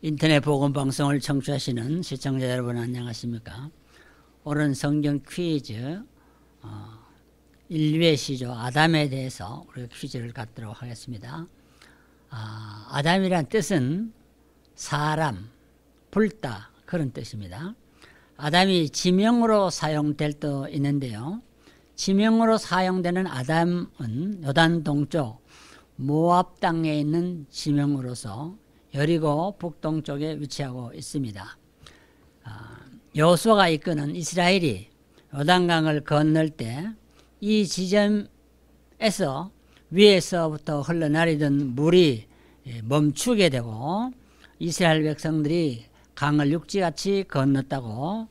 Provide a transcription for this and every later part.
인터넷 보건 방송을 청취하시는 시청자 여러분 안녕하십니까? 오른 성경 퀴즈 어, 인류의 시조 아담에 대해서 우리 퀴즈를 갖도록 하겠습니다. 아, 아담이란 뜻은 사람, 불다 그런 뜻입니다. 아담이 지명으로 사용될 때 있는데요. 지명으로 사용되는 아담은 요단 동쪽 모압 땅에 있는 지명으로서 여리고 북동쪽에 위치하고 있습니다. 아, 여수아가 이끄는 이스라엘이 요단강을 건널 때 이 지점에서 위에서부터 흘러내리던 물이 예, 멈추게 되고 이스라엘 백성들이 강을 육지같이 건넜다고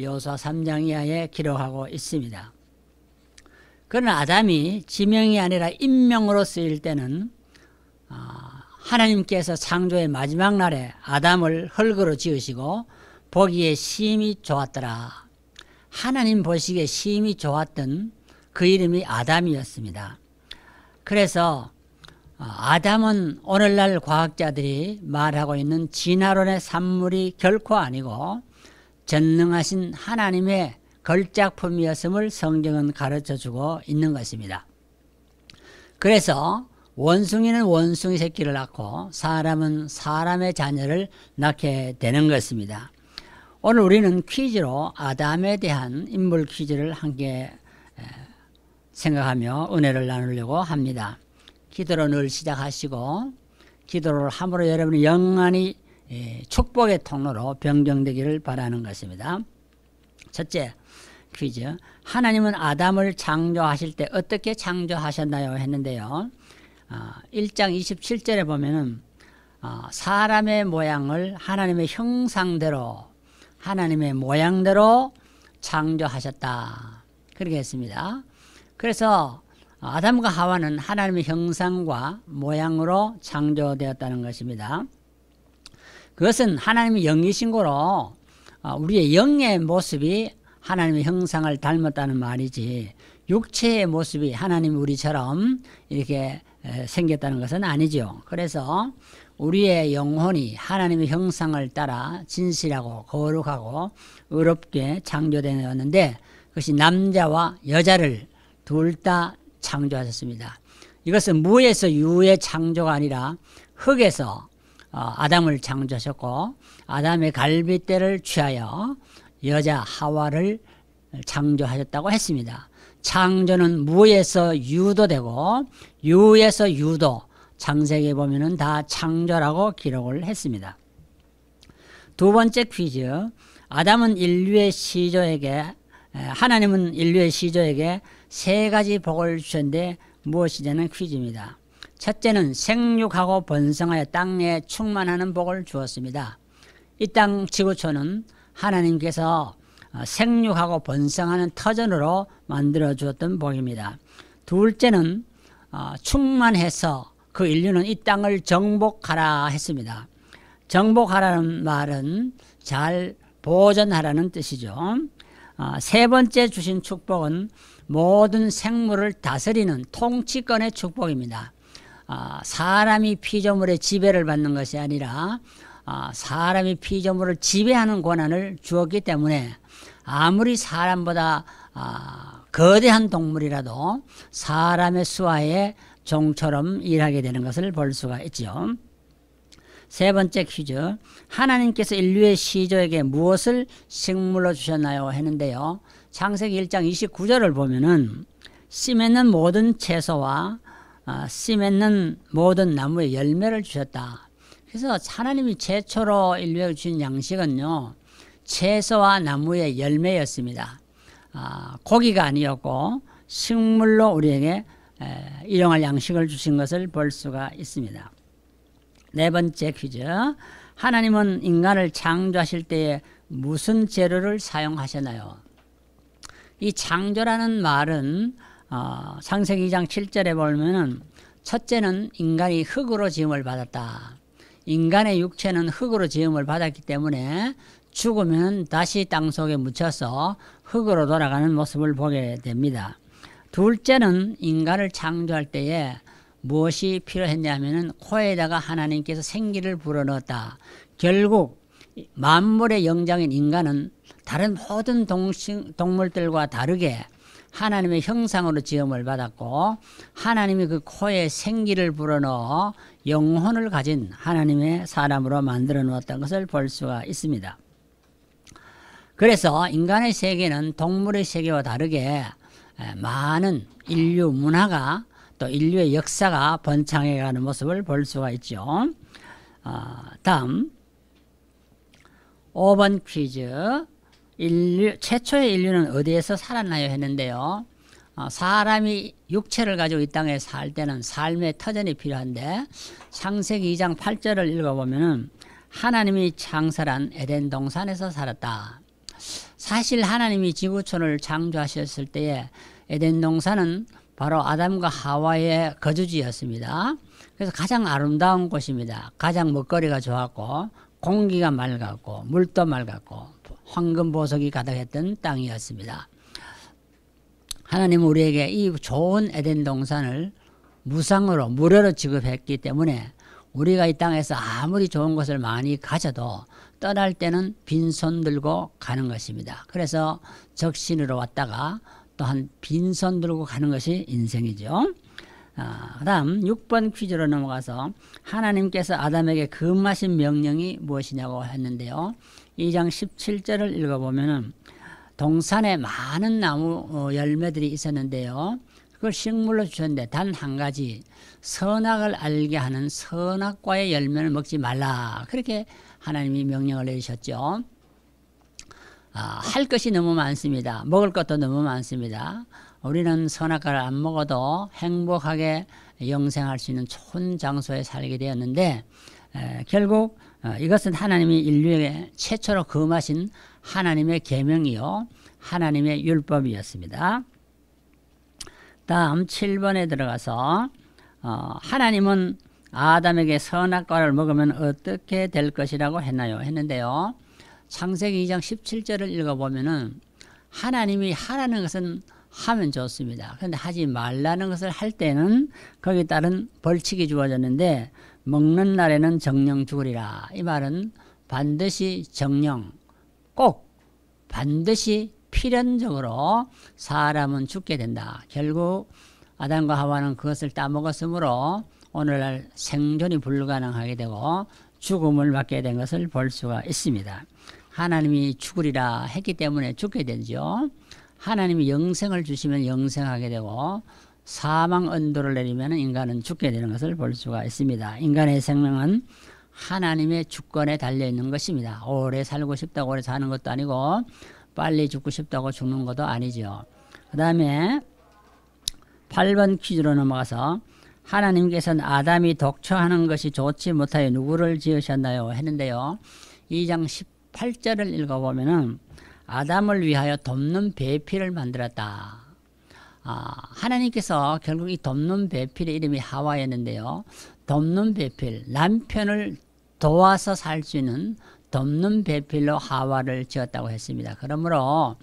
여수아 3장 이하에 기록하고 있습니다. 그러나 아담이 지명이 아니라 인명으로 쓰일 때는 하나님께서 창조의 마지막 날에 아담을 흙으로 지으시고 보기에 심히 좋았더라. 하나님 보시기에 심히 좋았던 그 이름이 아담이었습니다. 그래서 어, 아담은 오늘날 과학자들이 말하고 있는 진화론의 산물이 결코 아니고 전능하신 하나님의 걸작품이었음을 성경은 가르쳐 주고 있는 것입니다. 그래서 원숭이는 원숭이 새끼를 낳고 사람은 사람의 자녀를 낳게 되는 것입니다. 오늘 우리는 퀴즈로 아담에 대한 인물 퀴즈를 함께 생각하며 은혜를 나누려고 합니다. 기도로 늘 시작하시고 기도를 함으로 여러분이 영안이 축복의 통로로 변경되기를 바라는 것입니다. 첫째 퀴즈 하나님은 아담을 창조하실 때 어떻게 창조하셨나요? 했는데요. 1장 아, 27절에 보면은 아, 사람의 모양을 하나님의 형상대로 하나님의 모양대로 창조하셨다 그렇게 했습니다 그래서 아담과 하와는 하나님의 형상과 모양으로 창조되었다는 것입니다 그것은 하나님의 영이신 고로 아, 우리의 영의 모습이 하나님의 형상을 닮았다는 말이지 육체의 모습이 하나님 우리처럼 이렇게 생겼다는 것은 아니죠. 그래서 우리의 영혼이 하나님의 형상을 따라 진실하고 거룩하고 의롭게 창조되었는데 그것이 남자와 여자를 둘 다 창조하셨습니다. 이것은 무에서 유의 창조가 아니라 흙에서 어, 아담을 창조하셨고 아담의 갈빗대를 취하여 여자 하와를 창조하셨다고 했습니다. 창조는 무에서 유도되고 유에서 유도 창세기 보면은 다 창조라고 기록을 했습니다. 두 번째 퀴즈 아담은 인류의 시조에게 하나님은 인류의 시조에게 세 가지 복을 주셨는데 무엇이냐는 퀴즈입니다. 첫째는 생육하고 번성하여 땅에 충만하는 복을 주었습니다. 이 땅 지구촌은 하나님께서 어, 생육하고 번성하는 터전으로 만들어 주었던 복입니다. 둘째는 어, 충만해서 그 인류는 이 땅을 정복하라 했습니다. 정복하라는 말은 잘 보존하라는 뜻이죠. 어, 세 번째 주신 축복은 모든 생물을 다스리는 통치권의 축복입니다. 사람이 피조물의 지배를 받는 것이 아니라 아, 사람이 피조물을 지배하는 권한을 주었기 때문에 아무리 사람보다 아, 거대한 동물이라도 사람의 수하에 종처럼 일하게 되는 것을 볼 수가 있죠세 번째 퀴즈. 하나님께서 인류의 시조에게 무엇을 식물로 주셨나요? 했는데요. 창세기 1장 29절을 보면은 씨 맺는 모든 채소와 아, 씨 맺는 모든 나무의 열매를 주셨다. 그래서 하나님이 최초로 인류에게 주신 양식은요 채소와 나무의 열매였습니다. 아, 고기가 아니었고 식물로 우리에게 에, 일용할 양식을 주신 것을 볼 수가 있습니다. 네 번째 퀴즈. 하나님은 인간을 창조하실 때에 무슨 재료를 사용하셨나요? 이 창조라는 말은 어, 상세기 2장 7절에 보면 첫째는 인간이 흙으로 지음을 받았다. 인간의 육체는 흙으로 지음을 받았기 때문에 죽으면 다시 땅 속에 묻혀서 흙으로 돌아가는 모습을 보게 됩니다. 둘째는 인간을 창조할 때에 무엇이 필요했냐면 코에다가 하나님께서 생기를 불어넣었다. 결국 만물의 영장인 인간은 다른 모든 동식, 동물들과 다르게 하나님의 형상으로 지음을 받았고 하나님이 그 코에 생기를 불어넣어 영혼을 가진 하나님의 사람으로 만들어 놓았던 것을 볼 수가 있습니다. 그래서 인간의 세계는 동물의 세계와 다르게 많은 인류 문화가 또 인류의 역사가 번창해가는 모습을 볼 수가 있죠. 어, 다음 5번 퀴즈 인류, 최초의 인류는 어디에서 살았나요? 했는데요. 어, 사람이 육체를 가지고 이 땅에 살 때는 삶의 터전이 필요한데 창세기 2장 8절을 읽어보면 하나님이 창설한 에덴 동산에서 살았다. 사실 하나님이 지구촌을 창조하셨을 때에 에덴 동산은 바로 아담과 하와의 거주지였습니다. 그래서 가장 아름다운 곳입니다. 가장 먹거리가 좋았고 공기가 맑았고 물도 맑았고 황금 보석이 가득했던 땅이었습니다. 하나님 우리에게 이 좋은 에덴 동산을 무상으로 무료로 지급했기 때문에 우리가 이 땅에서 아무리 좋은 것을 많이 가져도 떠날 때는 빈손 들고 가는 것입니다. 그래서 적신으로 왔다가 또한 빈손 들고 가는 것이 인생이죠. 아, 그 다음 6번 퀴즈로 넘어가서 하나님께서 아담에게 금하신 명령이 무엇이냐고 했는데요. 2장 17절을 읽어보면 동산에 많은 나무 어, 열매들이 있었는데요. 그걸 식물로 주셨는데 단 한 가지 선악을 알게 하는 선악과의 열매를 먹지 말라 그렇게 하나님이 명령을 내주셨죠. 아, 할 것이 너무 많습니다. 먹을 것도 너무 많습니다. 우리는 선악과를 안 먹어도 행복하게 영생할 수 있는 좋은 장소에 살게 되었는데 에, 결국 어, 이것은 하나님이 인류에게 최초로 금하신 하나님의 계명이요 하나님의 율법이었습니다. 다음 7번에 들어가서 어, 하나님은 아담에게 선악과를 먹으면 어떻게 될 것이라고 했나요? 했는데요. 창세기 2장 17절을 읽어보면 하나님이 하라는 것은 하면 좋습니다. 그런데 하지 말라는 것을 할 때는 거기에 따른 벌칙이 주어졌는데 먹는 날에는 정령 죽으리라. 이 말은 반드시 정령 꼭 반드시 필연적으로 사람은 죽게 된다. 결국 아담과 하와는 그것을 따먹었으므로 오늘날 생존이 불가능하게 되고 죽음을 맞게 된 것을 볼 수가 있습니다. 하나님이 죽으리라 했기 때문에 죽게 되죠. 하나님이 영생을 주시면 영생하게 되고 사망 언도를 내리면 인간은 죽게 되는 것을 볼 수가 있습니다. 인간의 생명은 하나님의 주권에 달려 있는 것입니다. 오래 살고 싶다고 오래 사는 것도 아니고 빨리 죽고 싶다고 죽는 것도 아니죠. 그 다음에 8번 퀴즈로 넘어가서 하나님께서는 아담이 독처하는 것이 좋지 못하여 누구를 지으셨나요? 했는데요. 2장 18절을 읽어보면은 아담을 위하여 돕는 배필을 만들었다. 아, 하나님께서 결국 이 돕는 배필의 이름이 하와였는데요. 돕는 배필, 남편을 도와서 살 수 있는 돕는 배필로 하와를 지었다고 했습니다. 그러므로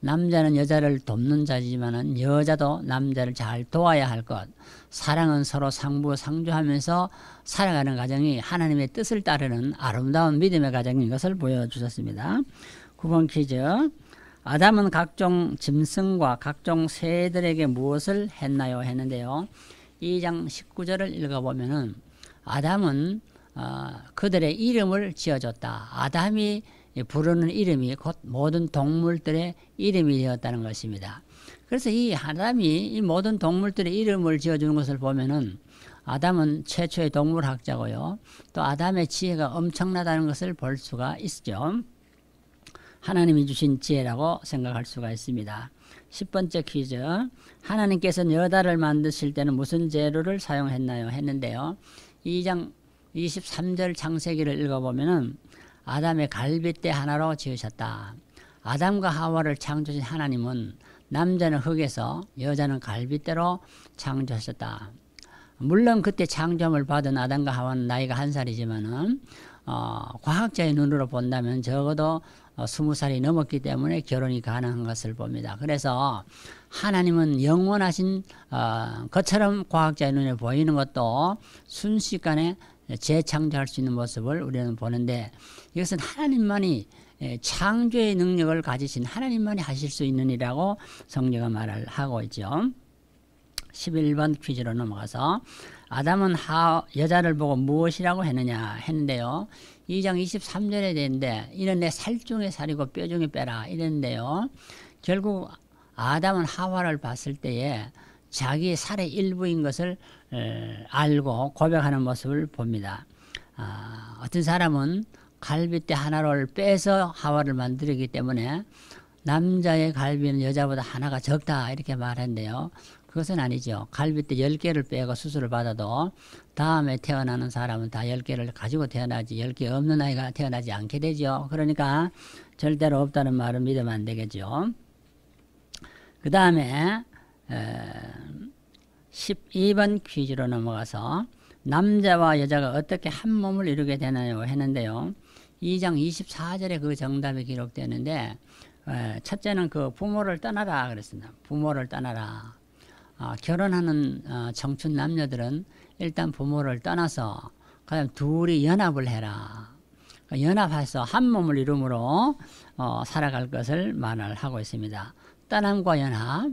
남자는 여자를 돕는 자지만 여자도 남자를 잘 도와야 할 것. 사랑은 서로 상부상조하면서 살아가는 과정이 하나님의 뜻을 따르는 아름다운 믿음의 과정인 것을 보여주셨습니다. 9번 퀴즈. 아담은 각종 짐승과 각종 새들에게 무엇을 했나요? 했는데요. 2장 19절을 읽어보면은 아담은 어, 그들의 이름을 지어줬다. 아담이 부르는 이름이 곧 모든 동물들의 이름이었다는 것입니다. 그래서 이 아담이 이 모든 동물들의 이름을 지어주는 것을 보면은 아담은 최초의 동물학자고요. 또 아담의 지혜가 엄청나다는 것을 볼 수가 있죠. 하나님이 주신 지혜라고 생각할 수가 있습니다. 10번째 퀴즈. 하나님께서는 여자를 만드실 때는 무슨 재료를 사용했나요? 했는데요. 2장 23절 창세기를 읽어보면은 아담의 갈빗대 하나로 지으셨다. 아담과 하와를 창조하신 하나님은 남자는 흙에서 여자는 갈빗대로 창조하셨다. 물론 그때 창조함을 받은 아담과 하와는 나이가 한 살이지만은 어, 과학자의 눈으로 본다면 적어도 2 어, 0 살이 넘었기 때문에 결혼이 가능한 것을 봅니다. 그래서 하나님은 영원하신 어, 것처럼 과학자의 눈에 보이는 것도 순식간에 재창조할 수 있는 모습을 우리는 보는데 이것은 하나님만이 예, 창조의 능력을 가지신 하나님만이 하실 수 있는 이라고 성경은 말을 하고 있죠. 11번 퀴즈로 넘어가서 아담은 하, 여자를 보고 무엇이라고 했느냐 했는데요. 2장 23절에 되는데 이는 내 살 중에 살이고 뼈 중에 뼈라 이랬는데요. 결국 아담은 하와를 봤을 때에 자기 살의 일부인 것을 알고 고백하는 모습을 봅니다. 아, 어떤 사람은 갈비뼈 하나를 빼서 하와를 만들기 때문에 남자의 갈비는 여자보다 하나가 적다 이렇게 말했는데요. 그것은 아니죠. 갈비뼈 10개를 빼고 수술을 받아도 다음에 태어나는 사람은 다 10개를 가지고 태어나지 10개 없는 아이가 태어나지 않게 되죠. 그러니까 절대로 없다는 말은 믿으면 안 되겠죠. 그 다음에 12번 퀴즈로 넘어가서 남자와 여자가 어떻게 한 몸을 이루게 되나요? 했는데요. 2장 24절에 그 정답이 기록되는데 첫째는 그 부모를 떠나라 그랬습니다. 부모를 떠나라. 어, 결혼하는 어, 청춘 남녀들은 일단 부모를 떠나서 그냥 둘이 연합을 해라. 그러니까 연합해서 한 몸을 이루므로 어, 살아갈 것을 말을 하고 있습니다. 떠남과 연합,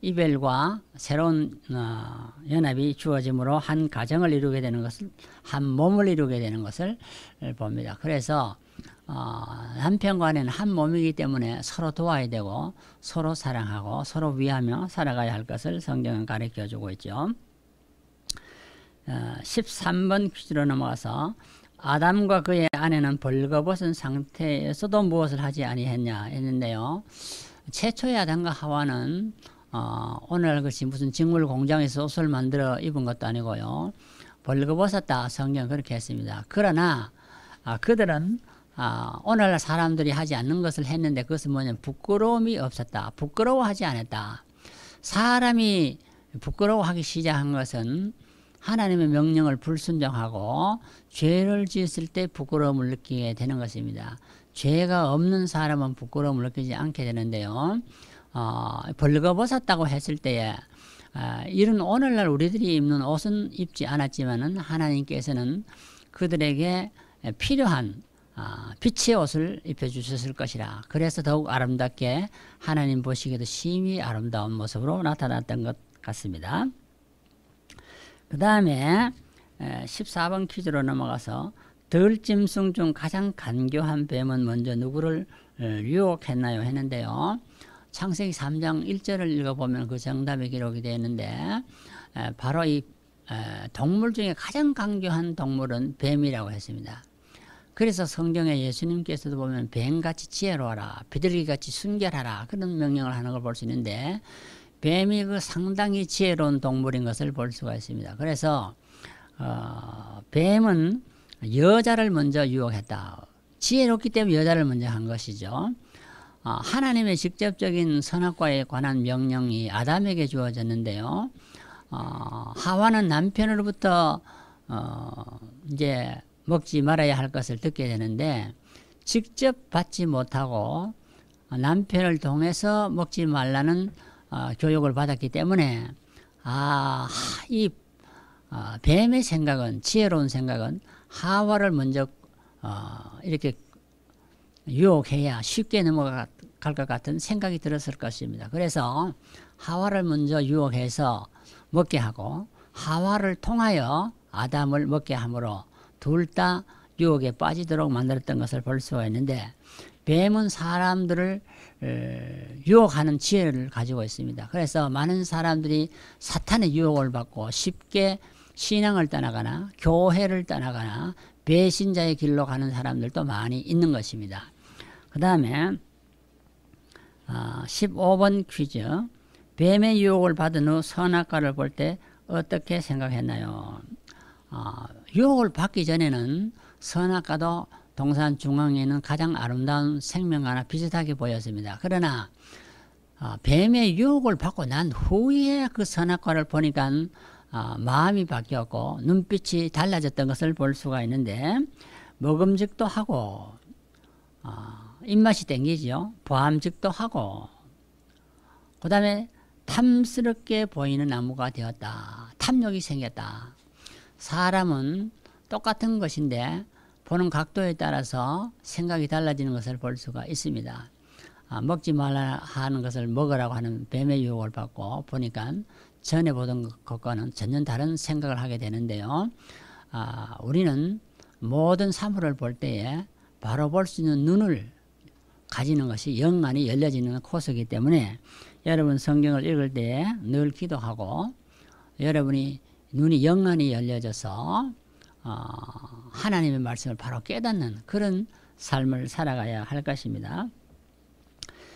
이별과 새로운 어, 연합이 주어짐으로 한 가정을 이루게 되는 것을 한 몸을 이루게 되는 것을 봅니다. 그래서 어, 남편과는 한 몸이기 때문에 서로 도와야 되고 서로 사랑하고 서로 위하며 살아가야 할 것을 성경은 가르쳐 주고 있죠. 어, 13번 퀴즈로 넘어가서 아담과 그의 아내는 벌거벗은 상태에서도 무엇을 하지 아니했냐 했는데요. 최초의 아담과 하와는 어, 오늘 것이 무슨 직물 공장에서 옷을 만들어 입은 것도 아니고요. 벌거벗었다 성경 그렇게 했습니다. 그러나 아, 그들은 아, 오늘날 사람들이 하지 않는 것을 했는데 그것은 뭐냐면 부끄러움이 없었다. 부끄러워하지 않았다. 사람이 부끄러워하기 시작한 것은 하나님의 명령을 불순종하고 죄를 지었을 때 부끄러움을 느끼게 되는 것입니다. 죄가 없는 사람은 부끄러움을 느끼지 않게 되는데요. 어, 벌거벗었다고 했을 때에 아, 어, 이런 오늘날 우리들이 입는 옷은 입지 않았지만은 하나님께서는 그들에게 필요한 아, 빛의 옷을 입혀주셨을 것이라. 그래서 더욱 아름답게 하나님 보시기에도 심히 아름다운 모습으로 나타났던 것 같습니다. 그 다음에 14번 퀴즈로 넘어가서 들짐승 중 가장 간교한 뱀은 먼저 누구를 유혹했나요? 했는데요. 창세기 3장 1절을 읽어보면 그 정답이 기록이 되는데 바로 이 동물 중에 가장 강조한 동물은 뱀이라고 했습니다. 그래서 성경에 예수님께서도 보면 뱀같이 지혜로워라 비둘기같이 순결하라 그런 명령을 하는 걸 볼 수 있는데 뱀이 그 상당히 지혜로운 동물인 것을 볼 수가 있습니다. 그래서 어, 뱀은 여자를 먼저 유혹했다. 지혜롭기 때문에 여자를 먼저 한 것이죠. 어, 하나님의 직접적인 선악과에 관한 명령이 아담에게 주어졌는데요. 어, 하와는 남편으로부터 어, 이제 먹지 말아야 할 것을 듣게 되는데 직접 받지 못하고 남편을 통해서 먹지 말라는 어, 교육을 받았기 때문에 아, 이 어, 뱀의 생각은 지혜로운 생각은 하와를 먼저 어, 이렇게 유혹해야 쉽게 넘어갈 것 같은 생각이 들었을 것입니다. 그래서 하와를 먼저 유혹해서 먹게 하고 하와를 통하여 아담을 먹게 함으로 둘다 유혹에 빠지도록 만들었던 것을 볼 수가 있는데 뱀은 사람들을 유혹하는 지혜를 가지고 있습니다. 그래서 많은 사람들이 사탄의 유혹을 받고 쉽게 신앙을 떠나거나 교회를 떠나거나 배신자의 길로 가는 사람들도 많이 있는 것입니다. 그 다음에 15번 아, 퀴즈 뱀의 유혹을 받은 후 선악과를 볼 때 어떻게 생각했나요? 아, 유혹을 받기 전에는 선악과도 동산 중앙에 있는 가장 아름다운 생명과나 비슷하게 보였습니다. 그러나 어, 뱀의 유혹을 받고 난 후에 그 선악과를 보니까 어, 마음이 바뀌었고 눈빛이 달라졌던 것을 볼 수가 있는데 먹음직도 하고 어, 입맛이 땡기죠. 보암직도 하고 그 다음에 탐스럽게 보이는 나무가 되었다. 탐욕이 생겼다. 사람은 똑같은 것인데 보는 각도에 따라서 생각이 달라지는 것을 볼 수가 있습니다. 아, 먹지 말라 하는 것을 먹으라고 하는 뱀의 유혹을 받고 보니까 전에 보던 것과는 전혀 다른 생각을 하게 되는데요. 아, 우리는 모든 사물을 볼 때에 바로 볼 수 있는 눈을 가지는 것이 영안이 열려지는 코스이기 때문에 여러분 성경을 읽을 때 늘 기도하고 여러분이 눈이 영안이 열려져서 어, 하나님의 말씀을 바로 깨닫는 그런 삶을 살아가야 할 것입니다.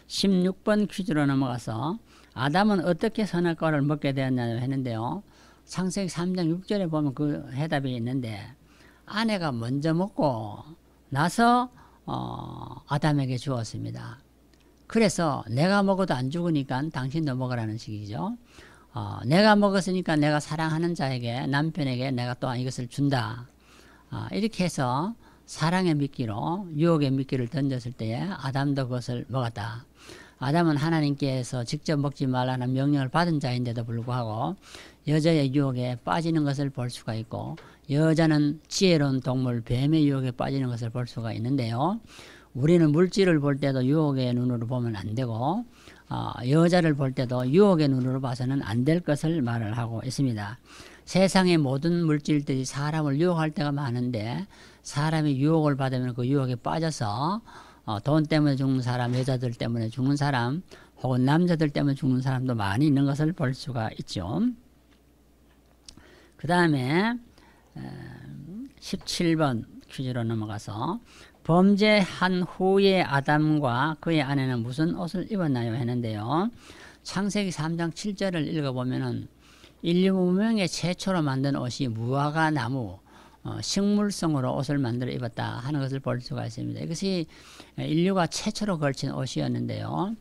16번 퀴즈로 넘어가서 아담은 어떻게 선악과를 먹게 되었냐고 했는데요. 상세기 3장 6절에 보면 그 해답이 있는데 아내가 먼저 먹고 나서 어, 아담에게 주었습니다. 그래서 내가 먹어도 안 죽으니까 당신도 먹으라는 식이죠. 어, 내가 먹었으니까 내가 사랑하는 자에게 남편에게 내가 또한 이것을 준다. 어, 이렇게 해서 사랑의 미끼로 유혹의 미끼를 던졌을 때에 아담도 그것을 먹었다. 아담은 하나님께서 직접 먹지 말라는 명령을 받은 자인데도 불구하고 여자의 유혹에 빠지는 것을 볼 수가 있고 여자는 지혜로운 동물 뱀의 유혹에 빠지는 것을 볼 수가 있는데요. 우리는 물질을 볼 때도 유혹의 눈으로 보면 안 되고 어, 여자를 볼 때도 유혹의 눈으로 봐서는 안 될 것을 말을 하고 있습니다. 세상의 모든 물질들이 사람을 유혹할 때가 많은데 사람이 유혹을 받으면 그 유혹에 빠져서 어, 돈 때문에 죽는 사람, 여자들 때문에 죽는 사람, 혹은 남자들 때문에 죽는 사람도 많이 있는 것을 볼 수가 있죠. 그 다음에 17번 퀴즈로 넘어가서 범죄한 후에 아담과 그의 아내는 무슨 옷을 입었나요? 했는데요. 창세기 3장 7절을 읽어보면 인류 문명의 최초로 만든 옷이 무화과 나무, 어, 식물성으로 옷을 만들어 입었다 하는 것을 볼 수가 있습니다. 이것이 인류가 최초로 걸친 옷이었는데요.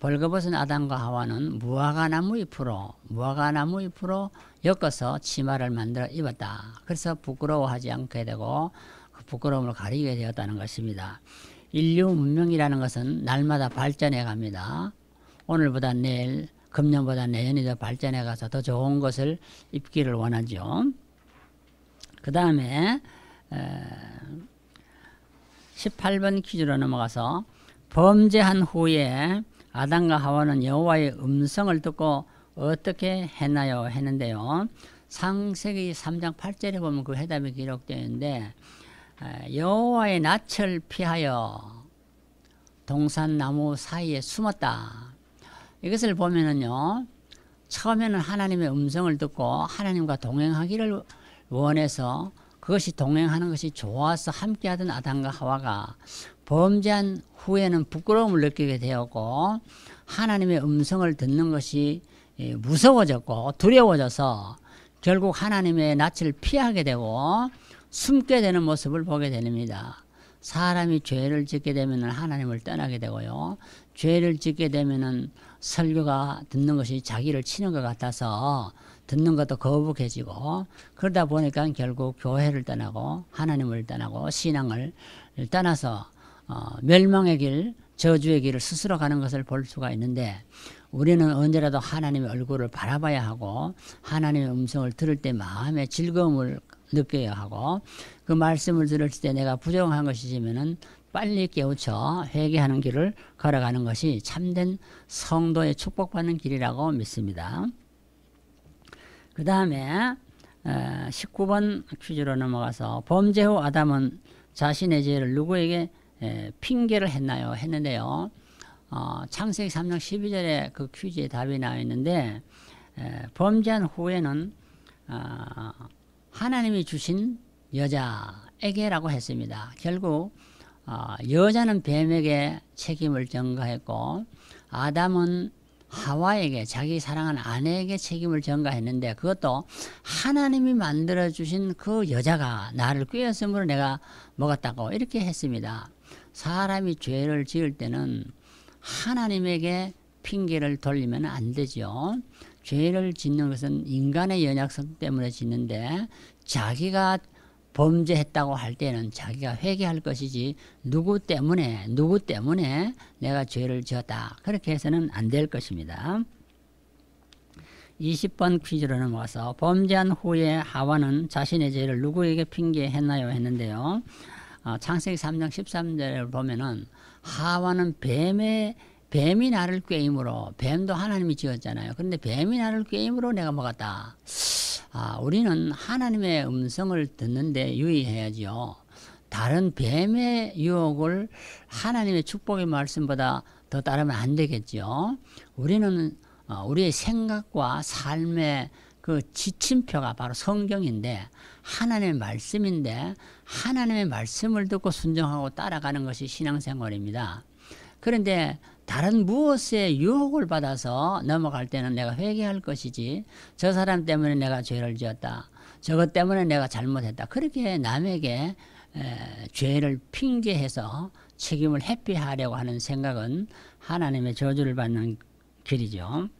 벌거벗은 아담과 하와는 무화과 나무 잎으로, 무화과 나무 잎으로 엮어서 치마를 만들어 입었다. 그래서 부끄러워하지 않게 되고, 그 부끄러움을 가리게 되었다는 것입니다. 인류 문명이라는 것은 날마다 발전해 갑니다. 오늘보다 내일, 금년보다 내년이 더 발전해 가서 더 좋은 것을 입기를 원하죠. 그 다음에 18번 퀴즈로 넘어가서 범죄한 후에 아담과 하와는 여호와의 음성을 듣고 어떻게 했나요? 했는데요. 상세기 3장 8절에 보면 그 해답이 기록되어 있는데 아, 여호와의 낯을 피하여 동산나무 사이에 숨었다. 이것을 보면은요. 처음에는 하나님의 음성을 듣고 하나님과 동행하기를 원해서 그것이 동행하는 것이 좋아서 함께하던 아담과 하와가 범죄한 후에는 부끄러움을 느끼게 되었고 하나님의 음성을 듣는 것이 무서워졌고 두려워져서 결국 하나님의 낯을 피하게 되고 숨게 되는 모습을 보게 됩니다. 사람이 죄를 짓게 되면 하나님을 떠나게 되고요. 죄를 짓게 되면 설교가 듣는 것이 자기를 치는 것 같아서 듣는 것도 거북해지고 그러다 보니까 결국 교회를 떠나고 하나님을 떠나고 신앙을 떠나서 어, 멸망의 길, 저주의 길을 스스로 가는 것을 볼 수가 있는데 우리는 언제라도 하나님의 얼굴을 바라봐야 하고 하나님의 음성을 들을 때 마음의 즐거움을 느껴야 하고 그 말씀을 들을때 내가 부정한 것이지면은 빨리 깨우쳐 회개하는 길을 걸어가는 것이 참된 성도의 축복받는 길이라고 믿습니다. 그 다음에 19번 어, 퀴즈로 넘어가서 범죄 후 아담은 자신의 죄를 누구에게 핑계를 했나요? 했는데요. 어, 창세기 3장 12절에 그 퀴즈의 답이 나와 있는데 범죄한 후에는 어, 하나님이 주신 여자에게라고 했습니다. 결국 어, 여자는 뱀에게 책임을 전가했고 아담은 하와에게 자기 사랑한 아내에게 책임을 전가했는데 그것도 하나님이 만들어 주신 그 여자가 나를 꾀었으므로 내가 먹었다고 이렇게 했습니다. 사람이 죄를 지을 때는 하나님에게 핑계를 돌리면 안 되죠. 죄를 짓는 것은 인간의 연약성 때문에 짓는데 자기가 범죄했다고 할 때는 자기가 회개할 것이지 누구 때문에 누구 때문에 내가 죄를 지었다 그렇게 해서는 안 될 것입니다. 20번 퀴즈로 넘어가서 범죄한 후에 하와는 자신의 죄를 누구에게 핑계했나요 했는데요. 아, 창세기 3장 13절을 보면은 하와는 뱀의 뱀이 나를 꾀임으로 뱀도 하나님이 지었잖아요. 그런데 뱀이 나를 꾀임으로 내가 먹었다. 아, 우리는 하나님의 음성을 듣는데 유의해야지요. 다른 뱀의 유혹을 하나님의 축복의 말씀보다 더 따르면 안되겠지 우리는 어, 우리의 생각과 삶의 그 지침표가 바로 성경인데 하나님의 말씀인데 하나님의 말씀을 듣고 순종하고 따라가는 것이 신앙생활입니다. 그런데 다른 무엇에 유혹을 받아서 넘어갈 때는 내가 회개할 것이지 저 사람 때문에 내가 죄를 지었다. 저것 때문에 내가 잘못했다. 그렇게 남에게 에, 죄를 핑계해서 책임을 회피하려고 하는 생각은 하나님의 저주를 받는 길이죠.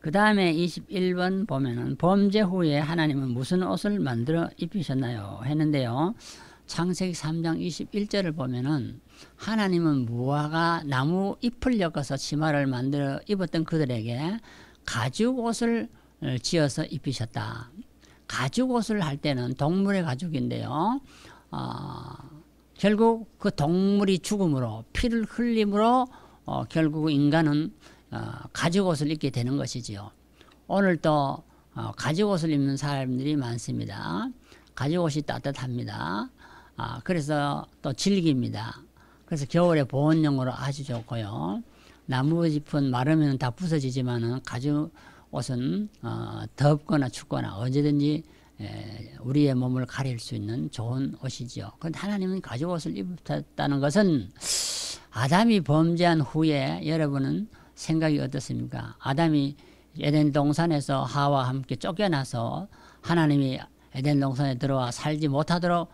그 다음에 21번 보면은 범죄 후에 하나님은 무슨 옷을 만들어 입히셨나요? 했는데요. 창세기 3장 21절을 보면은 하나님은 무화과 나무 잎을 엮어서 치마를 만들어 입었던 그들에게 가죽 옷을 어, 지어서 입히셨다. 가죽 옷을 할 때는 동물의 가죽인데요. 어, 결국 그 동물이 죽음으로 피를 흘림으로 어, 결국 인간은 어, 가죽 옷을 입게 되는 것이지요. 오늘도 어, 가죽 옷을 입는 사람들이 많습니다. 가죽 옷이 따뜻합니다. 아, 그래서 또 질깁니다. 그래서 겨울에 보온용으로 아주 좋고요. 나무 짚은 마르면 다부서지지만 가죽 옷은 어, 덥거나 춥거나 언제든지 에, 우리의 몸을 가릴 수 있는 좋은 옷이지 그런데 하나님은 가죽 옷을 입었다는 것은 아담이 범죄한 후에 여러분은 생각이 어떻습니까? 아담이 에덴 동산에서 하와 함께 쫓겨나서 하나님이 에덴 동산에 들어와 살지 못하도록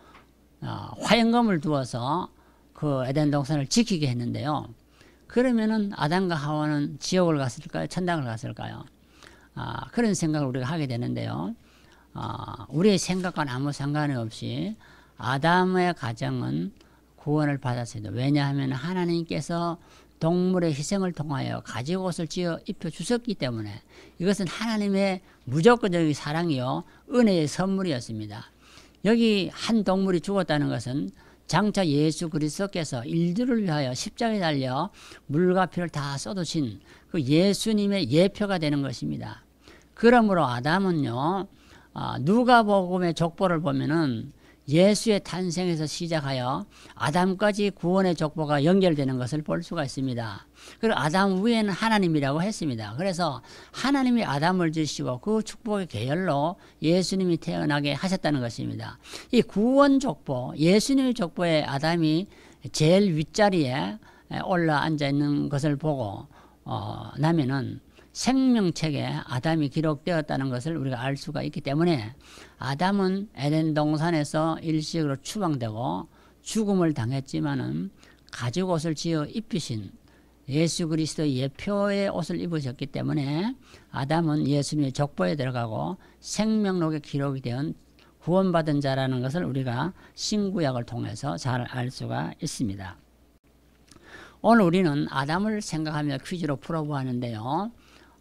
어, 화연검을 두어서 그 에덴 동산을 지키게 했는데요. 그러면은 아담과 하와는 지옥을 갔을까요? 천당을 갔을까요? 아, 그런 생각을 우리가 하게 되는데요. 아, 우리의 생각과는 아무 상관이 없이 아담의 가정은 구원을 받았습니다. 왜냐하면 하나님께서 동물의 희생을 통하여 가지 옷을 찌어 입혀 주셨기 때문에 이것은 하나님의 무조건적인 사랑이요 은혜의 선물이었습니다. 여기 한 동물이 죽었다는 것은 장차 예수 그리스도께서 인류를 위하여 십자가에 달려 물과 피를 다 쏟으신 그 예수님의 예표가 되는 것입니다. 그러므로 아담은요. 아, 누가복음의 족보를 보면은 예수의 탄생에서 시작하여 아담까지 구원의 족보가 연결되는 것을 볼 수가 있습니다. 그리고 아담 위에는 하나님이라고 했습니다. 그래서 하나님이 아담을 주시고 그 축복의 계열로 예수님이 태어나게 하셨다는 것입니다. 이 구원 족보, 예수님의 족보에 아담이 제일 윗자리에 올라 앉아 있는 것을 보고 어, 나면은 생명책에 아담이 기록되었다는 것을 우리가 알 수가 있기 때문에 아담은 에덴 동산에서 일식으로 추방되고 죽음을 당했지만은 가죽 옷을 지어 입히신 예수 그리스도 예표의 옷을 입으셨기 때문에 아담은 예수님의 족보에 들어가고 생명록에 기록이 된 구원받은 자라는 것을 우리가 신구약을 통해서 잘 알 수가 있습니다. 오늘 우리는 아담을 생각하며 퀴즈로 풀어보았는데요.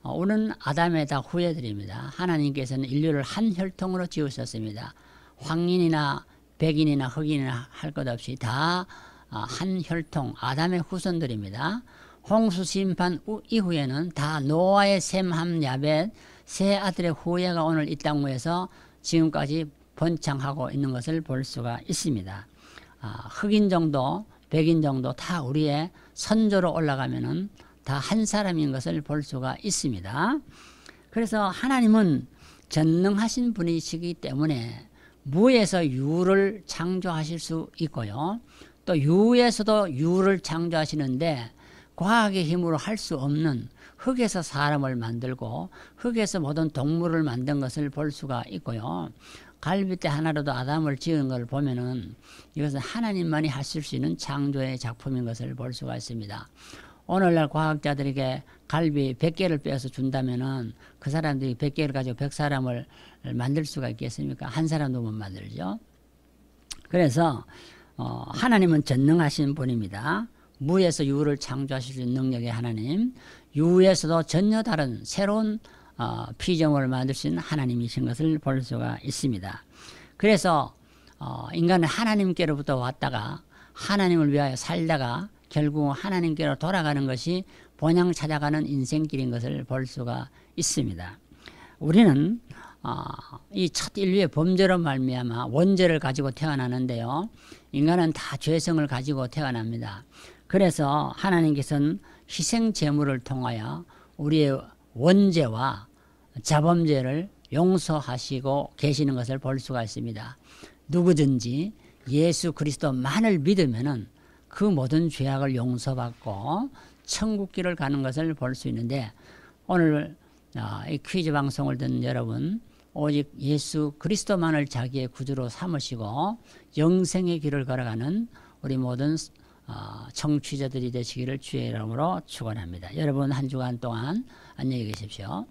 어, 오는 아담에다 후예들입니다. 하나님께서는 인류를 한 혈통으로 지으셨습니다. 황인이나 백인이나 흑인이나 할 것 없이 다한 어, 혈통 아담의 후손들입니다. 홍수 심판 이후에는 다 노아의 셈함 야벳 세 아들의 후예가 오늘 이 땅에서 지금까지 번창하고 있는 것을 볼 수가 있습니다. 아, 흑인 정도 백인 정도 다 우리의 선조로 올라가면은 다한 사람인 것을 볼 수가 있습니다. 그래서 하나님은 전능하신 분이시기 때문에 무에서 유를 창조하실 수 있고요. 또 유에서도 유를 창조하시는데 과학의 힘으로 할 수 없는 흙에서 사람을 만들고 흙에서 모든 동물을 만든 것을 볼 수가 있고요. 갈비뼈 하나로도 아담을 지은 걸 보면은 이것은 하나님만이 하실 수 있는 창조의 작품인 것을 볼 수가 있습니다. 오늘날 과학자들에게 갈비 100개를 빼서 준다면은 그 사람들이 100개를 가지고 100사람을 만들 수가 있겠습니까? 한 사람도 못 만들죠. 그래서 어, 하나님은 전능하신 분입니다. 무에서 유를 창조하실 수 있는 능력의 하나님, 유에서도 전혀 다른 새로운 어, 피조을 만들 수 있는 하나님이신 것을 볼 수가 있습니다. 그래서 어, 인간은 하나님께로부터 왔다가 하나님을 위하여 살다가 결국 하나님께로 돌아가는 것이 본향 찾아가는 인생길인 것을 볼 수가 있습니다. 우리는 어, 이첫 인류의 범죄로 말미암아 원죄를 가지고 태어나는데요. 인간은 다 죄성을 가지고 태어납니다. 그래서 하나님께서는 희생 제물을 통하여 우리의 원죄와 자범죄를 용서하시고 계시는 것을 볼 수가 있습니다. 누구든지 예수 그리스도만을 믿으면은 그 모든 죄악을 용서받고 천국길을 가는 것을 볼 수 있는데 오늘 아, 이 퀴즈 방송을 듣는 여러분 오직 예수 그리스도만을 자기의 구주로 삼으시고 영생의 길을 걸어가는 우리 모든 아, 청취자들이 되시기를 주의 이름으로 축원합니다. 여러분 한 주간 동안 안녕히 계십시오.